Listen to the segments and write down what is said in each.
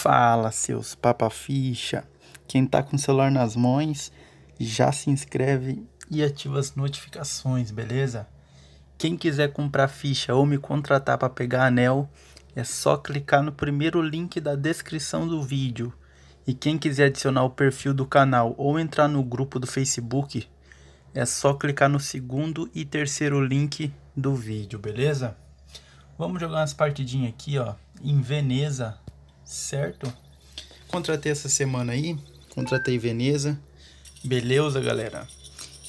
Fala, seus papaficha! Quem tá com o celular nas mãos, já se inscreve e ativa as notificações, beleza? Quem quiser comprar ficha ou me contratar para pegar anel, é só clicar no primeiro link da descrição do vídeo. E quem quiser adicionar o perfil do canal ou entrar no grupo do Facebook, é só clicar no segundo e terceiro link do vídeo, beleza? Vamos jogar umas partidinhas aqui, ó, em Veneza, certo? Contratei essa semana aí, contratei Veneza, beleza, galera?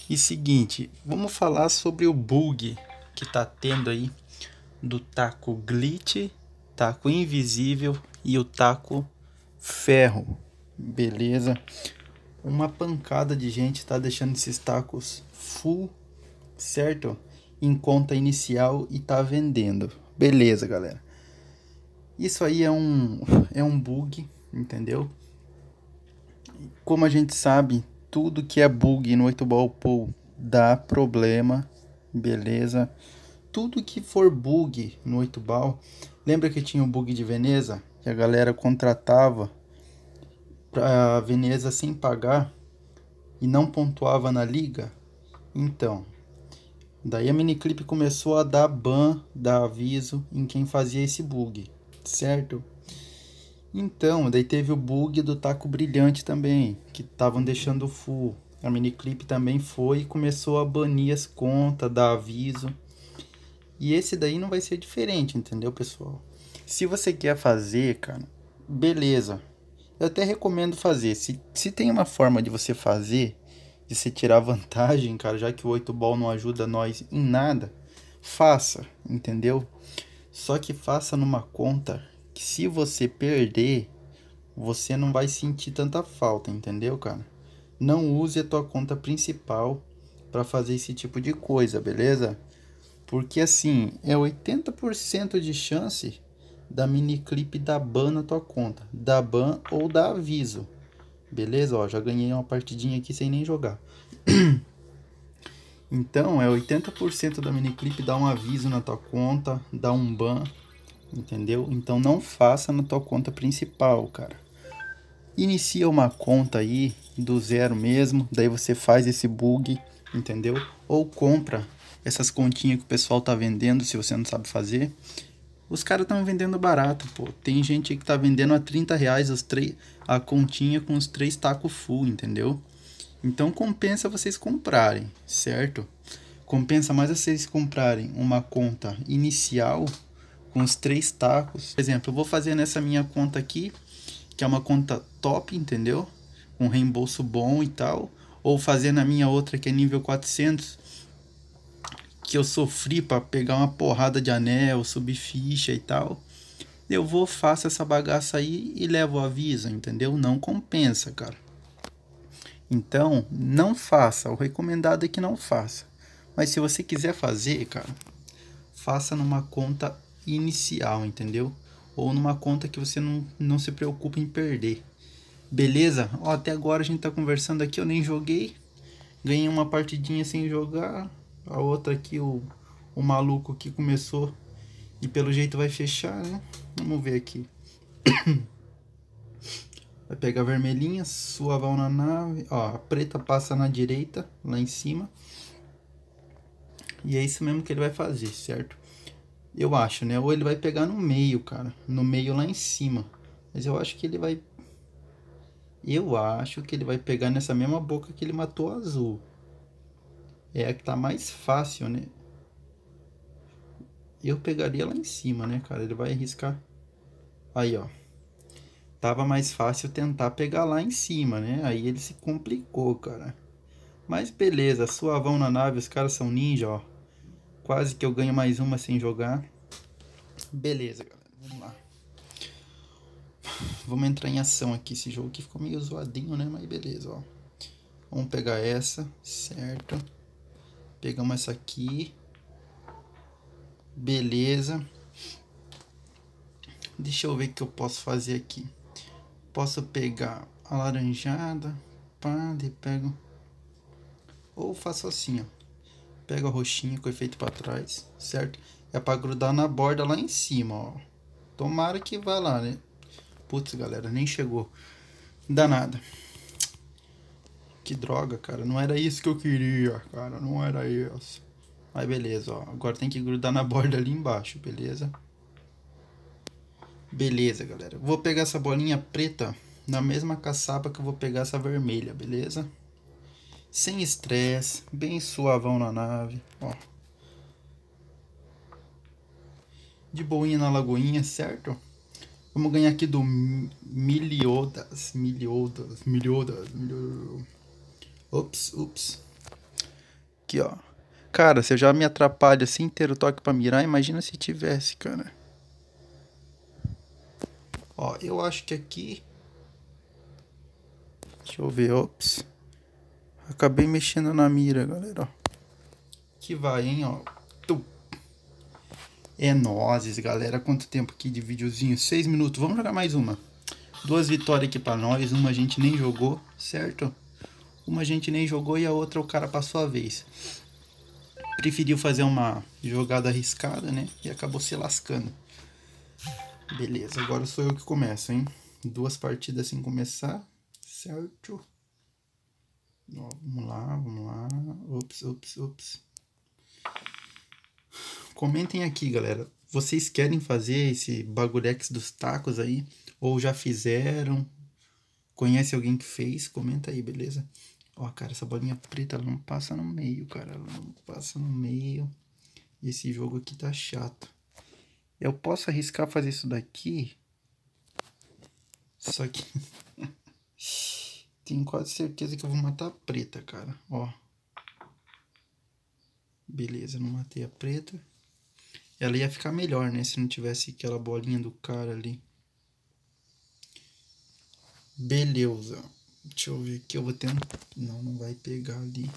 E seguinte, vamos falar sobre o bug que tá tendo aí do taco glitch, taco invisível e o taco ferro, beleza? Uma pancada de gente tá deixando esses tacos full, certo? Em conta inicial e tá vendendo, beleza, galera? Isso aí é um, é um bug, entendeu? Como a gente sabe, tudo que é bug no 8-ball pool dá problema, beleza? Tudo que for bug no 8-ball, lembra que tinha o bug de Veneza? Que a galera contratava a Veneza sem pagar e não pontuava na liga? Então, daí a miniclip começou a dar ban, dar aviso em quem fazia esse bug certo? Então, daí teve o bug do taco brilhante também, que estavam deixando full. A miniclip também foi e começou a banir as contas, dar aviso. E esse daí não vai ser diferente, entendeu, pessoal? Se você quer fazer, cara, beleza. Eu até recomendo fazer. Se, se tem uma forma de você fazer, de você tirar vantagem, cara, já que o 8 ball não ajuda nós em nada, faça, entendeu? Só que faça numa conta que se você perder, você não vai sentir tanta falta, entendeu, cara? Não use a tua conta principal para fazer esse tipo de coisa, beleza? Porque assim, é 80% de chance da miniclip da ban na tua conta, da ban ou da aviso. Beleza? Ó, já ganhei uma partidinha aqui sem nem jogar. Então, é 80% da miniclip dá um aviso na tua conta, dá um ban, entendeu? Então não faça na tua conta principal, cara. Inicia uma conta aí do zero mesmo, daí você faz esse bug, entendeu? Ou compra essas continhas que o pessoal tá vendendo, se você não sabe fazer. Os caras estão vendendo barato, pô. Tem gente que tá vendendo a 30 reais os três, a continha com os três tacos full, entendeu? Então compensa vocês comprarem, certo? Compensa mais vocês comprarem uma conta inicial com os três tacos. Por exemplo, eu vou fazer nessa minha conta aqui, que é uma conta top, entendeu? Um reembolso bom e tal. Ou fazer na minha outra que é nível 400, que eu sofri para pegar uma porrada de anel, subir ficha e tal. Eu vou, faço essa bagaça aí e levo o aviso, entendeu? Não compensa, cara. Então, não faça. O recomendado é que não faça. Mas se você quiser fazer, cara, faça numa conta inicial, entendeu? Ou numa conta que você não, não se preocupa em perder. Beleza? Ó, até agora a gente tá conversando aqui, eu nem joguei. Ganhei uma partidinha sem jogar. A outra aqui, o, o maluco que começou e pelo jeito vai fechar, né? Vamos ver aqui. Vai pegar a vermelhinha, suaval na nave. Ó, a preta passa na direita, lá em cima. E é isso mesmo que ele vai fazer, certo? Eu acho, né? Ou ele vai pegar no meio, cara. No meio lá em cima. Mas eu acho que ele vai... Eu acho que ele vai pegar nessa mesma boca que ele matou azul. É a que tá mais fácil, né? Eu pegaria lá em cima, né, cara? Ele vai arriscar. Aí, ó tava mais fácil tentar pegar lá em cima, né? Aí ele se complicou, cara. Mas beleza, suavão na nave, os caras são ninja, ó. Quase que eu ganho mais uma sem jogar. Beleza, galera, vamos lá. Vamos entrar em ação aqui, esse jogo que ficou meio zoadinho, né? Mas beleza, ó. Vamos pegar essa, certo? Pegamos essa aqui. Beleza. Deixa eu ver o que eu posso fazer aqui. Posso pegar a laranjada, pá, e pego. Ou faço assim, ó. Pego a roxinha com efeito para trás, certo? É para grudar na borda lá em cima, ó. Tomara que vá lá, né? Putz, galera, nem chegou. Danada. Que droga, cara. Não era isso que eu queria, cara. Não era isso. Mas beleza, ó. Agora tem que grudar na borda ali embaixo, beleza? Beleza, galera. Vou pegar essa bolinha preta na mesma caçapa que eu vou pegar essa vermelha, beleza? Sem estresse, bem suavão na nave, ó. De boinha na lagoinha, certo? Vamos ganhar aqui do Miliodas, Miliodas, Miliodas, Ops, Ups, Aqui, ó. Cara, se eu já me atrapalho assim inteiro toque pra mirar, imagina se tivesse, cara. Ó, eu acho que aqui... Deixa eu ver, ops. Acabei mexendo na mira, galera, ó. Que vai, hein, ó. É nozes, galera. Quanto tempo aqui de videozinho? Seis minutos. Vamos jogar mais uma. Duas vitórias aqui pra nós. Uma a gente nem jogou, certo? Uma a gente nem jogou e a outra o cara passou a vez. Preferiu fazer uma jogada arriscada, né? E acabou se lascando. Beleza, agora sou eu que começo, hein? Duas partidas sem começar, certo? Ó, vamos lá, vamos lá. Ops, ops, ops. Comentem aqui, galera. Vocês querem fazer esse bagurex dos tacos aí? Ou já fizeram? Conhece alguém que fez? Comenta aí, beleza? Ó, cara, essa bolinha preta ela não passa no meio, cara. Ela não passa no meio. E esse jogo aqui tá chato. Eu posso arriscar fazer isso daqui. Só que... Tenho quase certeza que eu vou matar a preta, cara. Ó. Beleza, não matei a preta. Ela ia ficar melhor, né? Se não tivesse aquela bolinha do cara ali. Beleza. Deixa eu ver aqui. Eu vou tentar... Não, não vai pegar ali.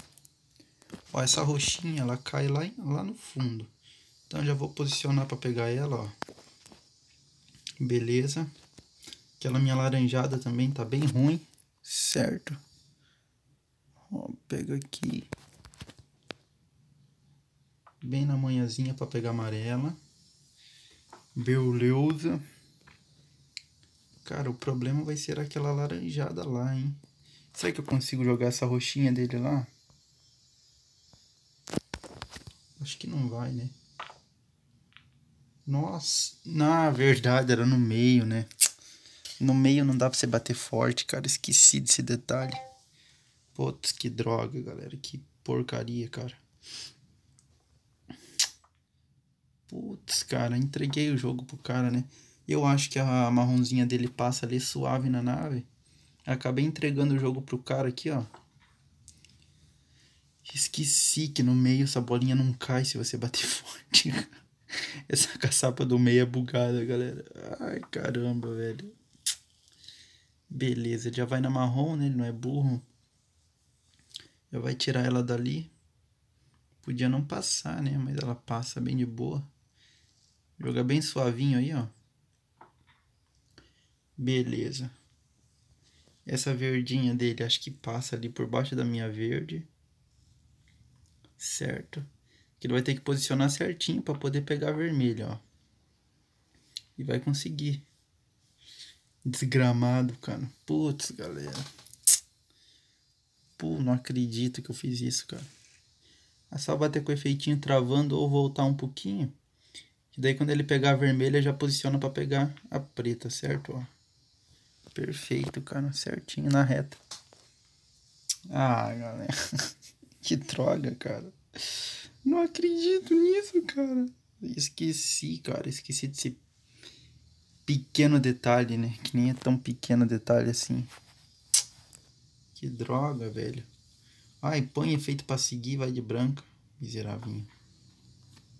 Ó, essa roxinha, ela cai lá, lá no fundo. Então já vou posicionar para pegar ela, ó. Beleza. Aquela minha laranjada também tá bem ruim, certo? Ó, pega aqui. Bem na manhãzinha para pegar amarela. Beleza. Cara, o problema vai ser aquela laranjada lá, hein? Será que eu consigo jogar essa roxinha dele lá? Acho que não vai, né? Nossa, na verdade era no meio, né? No meio não dá pra você bater forte, cara. Esqueci desse detalhe. Putz, que droga, galera. Que porcaria, cara. Putz, cara, entreguei o jogo pro cara, né? Eu acho que a marronzinha dele passa ali suave na nave. Acabei entregando o jogo pro cara aqui, ó. Esqueci que no meio essa bolinha não cai se você bater forte, cara. Essa caçapa do meio é bugada, galera. Ai, caramba, velho. Beleza, já vai na marrom, né? Ele não é burro. Já vai tirar ela dali. Podia não passar, né? Mas ela passa bem de boa. Joga bem suavinho aí, ó. Beleza. Essa verdinha dele, acho que passa ali por baixo da minha verde. Certo que ele vai ter que posicionar certinho para poder pegar vermelho, ó. E vai conseguir. Desgramado, cara. Putz, galera. Pô, não acredito que eu fiz isso, cara. É só bater com o efeitinho travando ou voltar um pouquinho. E daí quando ele pegar a vermelha, já posiciona para pegar a preta, certo? Ó. Perfeito, cara. Certinho na reta. Ah, galera. que droga, cara. Não acredito nisso, cara. Esqueci, cara. Esqueci desse pequeno detalhe, né? Que nem é tão pequeno detalhe assim. Que droga, velho. Ai, põe efeito pra seguir, vai de branco. Miserável.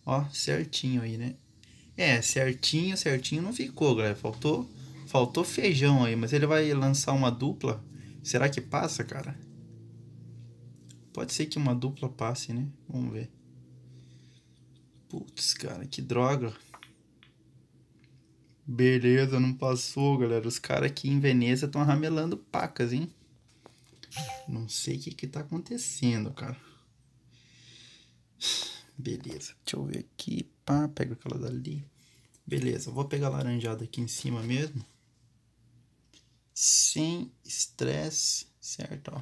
Ó, certinho aí, né? É, certinho, certinho não ficou, galera. Faltou, faltou feijão aí, mas ele vai lançar uma dupla. Será que passa, cara? Pode ser que uma dupla passe, né? Vamos ver. Putz, cara, que droga. Beleza, não passou, galera. Os caras aqui em Veneza estão ramelando pacas, hein? Não sei o que que tá acontecendo, cara. Beleza, deixa eu ver aqui. Pá, pega aquela dali. Beleza, vou pegar a laranjada aqui em cima mesmo. Sem estresse, certo? Ó.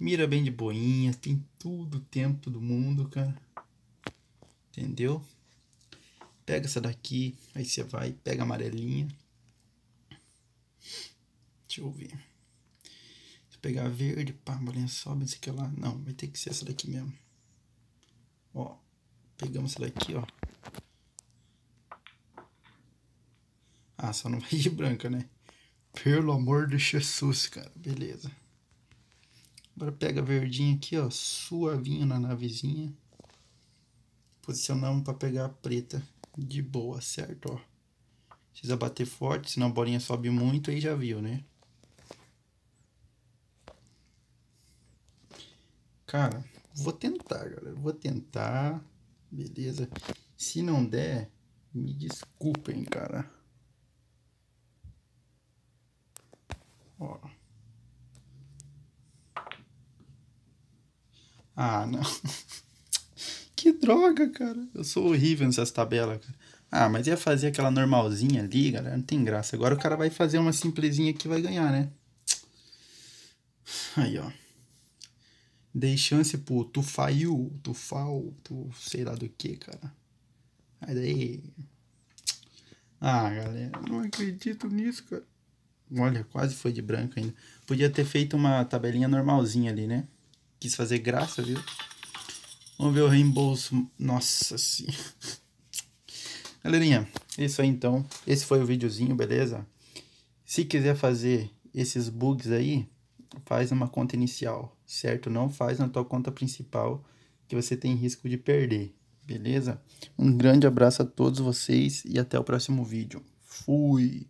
Mira bem de boinha, tem tudo o tempo do mundo, cara. Entendeu? Pega essa daqui, aí você vai, pega a amarelinha. Deixa eu ver. Se pegar verde, pá, a bolinha sobe, não sei o que lá. Não, vai ter que ser essa daqui mesmo. Ó, pegamos essa daqui, ó. Ah, só não vai de branca, né? Pelo amor de Jesus, cara. Beleza. Agora pega verdinho aqui, ó. Suavinho na navezinha. Posicionamos para pegar a preta de boa, certo? Ó. Precisa bater forte, senão a bolinha sobe muito, aí já viu, né? Cara, vou tentar, galera. Vou tentar. Beleza. Se não der, me desculpem, cara. Ó. Ah, não. Que droga, cara. Eu sou horrível nessas tabelas, Ah, mas ia fazer aquela normalzinha ali, galera. Não tem graça. Agora o cara vai fazer uma simplesinha que vai ganhar, né? Aí, ó. Dei chance pro Tufaiu, Tufal, tu sei lá do que, cara. Aí daí. Ah, galera, não acredito nisso, cara. Olha, quase foi de branco ainda. Podia ter feito uma tabelinha normalzinha ali, né? Quis fazer graça, viu? Vamos ver o reembolso. Nossa senhora. Galerinha, isso aí então. Esse foi o videozinho, beleza? Se quiser fazer esses bugs aí, faz numa conta inicial, certo? Não faz na tua conta principal, que você tem risco de perder, beleza? Um grande abraço a todos vocês e até o próximo vídeo. Fui!